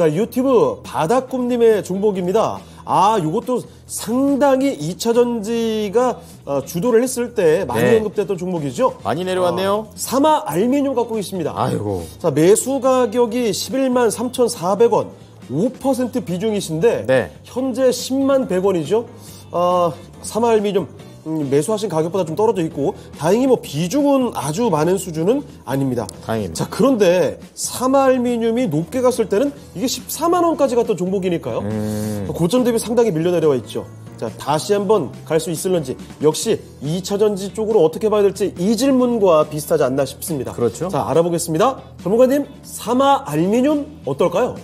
자, 유튜브 바닷꿈님의종목입니다 아, 요것도 상당히 2차 전지가 어, 주도를 했을 때 많이 네. 언급됐던 종목이죠. 많이 내려왔네요. 어, 사마 알미늄 갖고 있습니다. 아이고. 자, 매수 가격이 11만 3,400원, 5% 비중이신데 네. 현재 10만 100원이죠. 어, 사마 알미늄 음, 매수하신 가격보다 좀 떨어져 있고 다행히 뭐 비중은 아주 많은 수준은 아닙니다. 다행입니다. 자 그런데 사알미늄이 높게 갔을 때는 이게 14만 원까지 갔던 종목이니까요. 음. 고점 대비 상당히 밀려 내려와 있죠. 자 다시 한번 갈 수 있을런지 역시 2차전지 쪽으로 어떻게 봐야 될지 이 질문과 비슷하지 않나 싶습니다. 그렇죠. 자 알아보겠습니다. 전문가님 사마알미늄 어떨까요?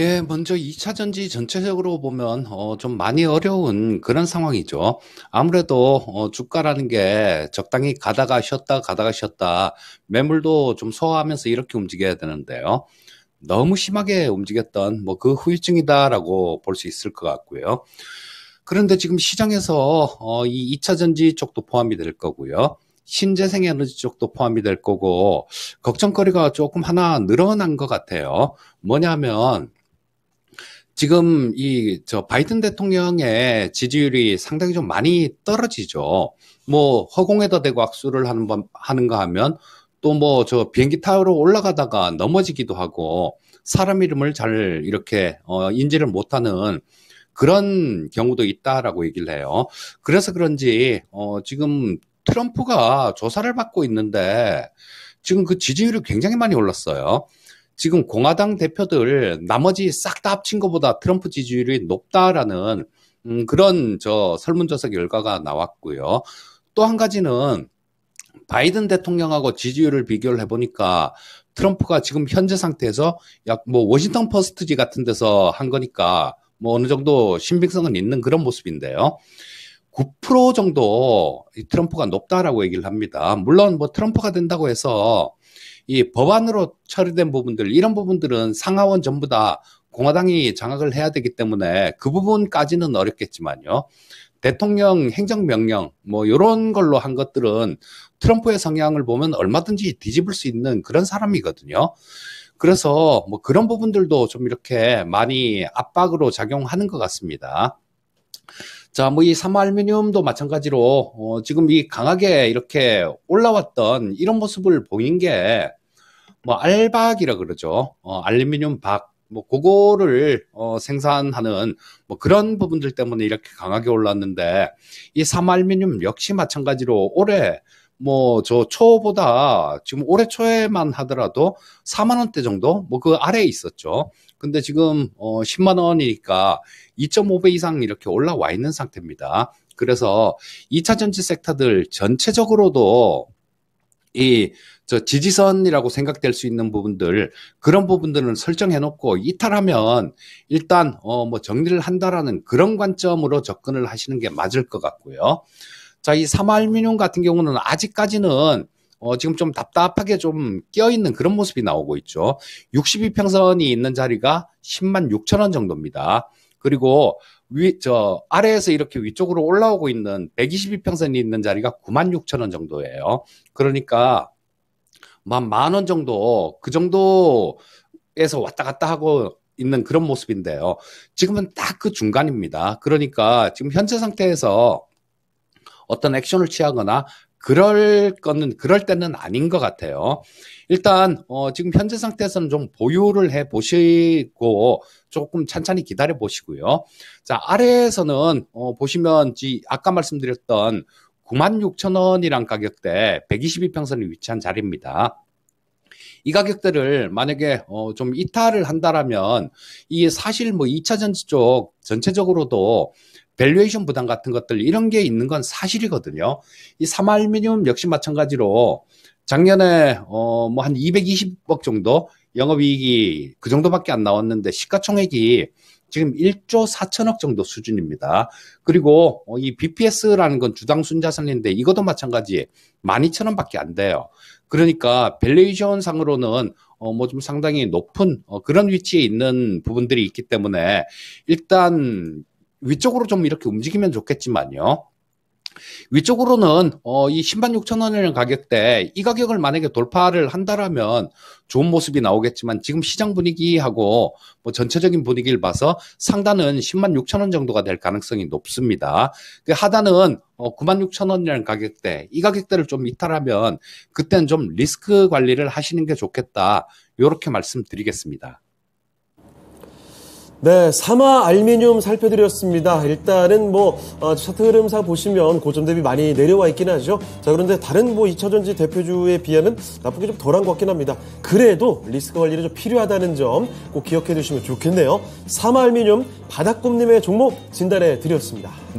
예, 먼저 2차 전지 전체적으로 보면 어, 좀 많이 어려운 그런 상황이죠. 아무래도 어, 주가라는 게 적당히 가다가 쉬었다 가다가 쉬었다 매물도 좀 소화하면서 이렇게 움직여야 되는데요. 너무 심하게 움직였던 뭐 그 후유증이다라고 볼 수 있을 것 같고요. 그런데 지금 시장에서 어, 이 2차 전지 쪽도 포함이 될 거고요. 신재생 에너지 쪽도 포함이 될 거고 걱정거리가 조금 하나 늘어난 것 같아요. 뭐냐면 지금 이 저 바이든 대통령의 지지율이 상당히 좀 많이 떨어지죠. 뭐 허공에다 대고 악수를 하는 하는가 하면 또 뭐저 비행기 타러 올라가다가 넘어지기도 하고 사람 이름을 잘 이렇게 어 인지를 못하는 그런 경우도 있다라고 얘기를 해요. 그래서 그런지 어 지금 트럼프가 조사를 받고 있는데 지금 그 지지율이 굉장히 많이 올랐어요. 지금 공화당 대표들 나머지 싹 다 합친 것보다 트럼프 지지율이 높다라는 음, 그런 저 설문조사 결과가 나왔고요. 또 한 가지는 바이든 대통령하고 지지율을 비교를 해보니까 트럼프가 지금 현재 상태에서 약 뭐 워싱턴 퍼스트지 같은 데서 한 거니까 뭐 어느 정도 신빙성은 있는 그런 모습인데요. 9% 정도 트럼프가 높다라고 얘기를 합니다. 물론 뭐 트럼프가 된다고 해서 이 법안으로 처리된 부분들 이런 부분들은 상하원 전부 다 공화당이 장악을 해야 되기 때문에 그 부분까지는 어렵겠지만요. 대통령 행정명령 뭐 이런 걸로 한 것들은 트럼프의 성향을 보면 얼마든지 뒤집을 수 있는 그런 사람이거든요. 그래서 뭐 그런 부분들도 좀 이렇게 많이 압박으로 작용하는 것 같습니다. 자, 뭐이 삼알미늄도 마찬가지로 어, 지금 이 강하게 이렇게 올라왔던 이런 모습을 보인 게뭐 알박이라 그러죠. 어, 알루미늄 박. 뭐 그거를 어, 생산하는 뭐 그런 부분들 때문에 이렇게 강하게 올랐는데 이 삼알미늄 역시 마찬가지로 올해 뭐 저 초보다 지금 올해 초에만 하더라도 4만 원대 정도 뭐 그 아래에 있었죠. 근데 지금 어 10만 원이니까 2.5배 이상 이렇게 올라와 있는 상태입니다. 그래서 2차 전지 섹터들 전체적으로도 이저 지지선이라고 생각될 수 있는 부분들 그런 부분들은 설정해 놓고 이탈하면 일단 어 뭐 정리를 한다라는 그런 관점으로 접근을 하시는 게 맞을 것 같고요. 자, 이삼알민용 같은 경우는 아직까지는 어, 지금 좀 답답하게 좀 끼어있는 그런 모습이 나오고 있죠. 62평선이 있는 자리가 10만 6천 원 정도입니다. 그리고 위, 저, 아래에서 이렇게 위쪽으로 올라오고 있는 122평선이 있는 자리가 9만 6천 원 정도예요. 그러니까, 만 만 원 정도, 그 정도에서 왔다 갔다 하고 있는 그런 모습인데요. 지금은 딱 그 중간입니다. 그러니까 지금 현재 상태에서 어떤 액션을 취하거나 그럴 거는 그럴 때는 아닌 것 같아요. 일단 어, 지금 현재 상태에서는 좀 보유를 해 보시고 조금 찬찬히 기다려 보시고요. 자 아래에서는 어, 보시면 지 아까 말씀드렸던 96,000원이란 가격대 122평선에 위치한 자리입니다. 이 가격대를 만약에 어, 좀 이탈을 한다라면 이 사실 뭐 2차 전지 쪽 전체적으로도 밸류에이션 부담 같은 것들 이런 게 있는 건 사실이거든요. 이 삼알미늄 역시 마찬가지로 작년에 어뭐한 220억 정도 영업이익이 그 정도밖에 안 나왔는데 시가총액이 지금 1조 4천억 정도 수준입니다. 그리고 어, 이 BPS라는 건 주당 순자산인데 이것도 마찬가지 12,000원밖에 안 돼요. 그러니까 밸레이션 상으로는 어뭐 좀 상당히 높은 어 그런 위치에 있는 부분들이 있기 때문에 일단 위쪽으로 좀 이렇게 움직이면 좋겠지만요. 위쪽으로는 어, 이 10만 6천 원이라는 가격대 이 가격을 만약에 돌파를 한다라면 좋은 모습이 나오겠지만 지금 시장 분위기하고 뭐 전체적인 분위기를 봐서 상단은 10만 6천 원 정도가 될 가능성이 높습니다. 그 하단은 어, 9만 6천 원이라는 가격대 이 가격대를 좀 이탈하면 그때는 좀 리스크 관리를 하시는 게 좋겠다. 이렇게 말씀드리겠습니다. 네, 사마 알미늄 살펴드렸습니다. 일단은 뭐 어, 차트 흐름상 보시면 고점 대비 많이 내려와 있긴 하죠. 자, 그런데 다른 뭐 2차전지 대표주에 비하면 나쁘게 좀 덜한 것 같긴 합니다. 그래도 리스크 관리는 좀 필요하다는 점 꼭 기억해 두시면 좋겠네요. 사마 알미늄 바닥꿈님의 종목 진단해 드렸습니다. 네.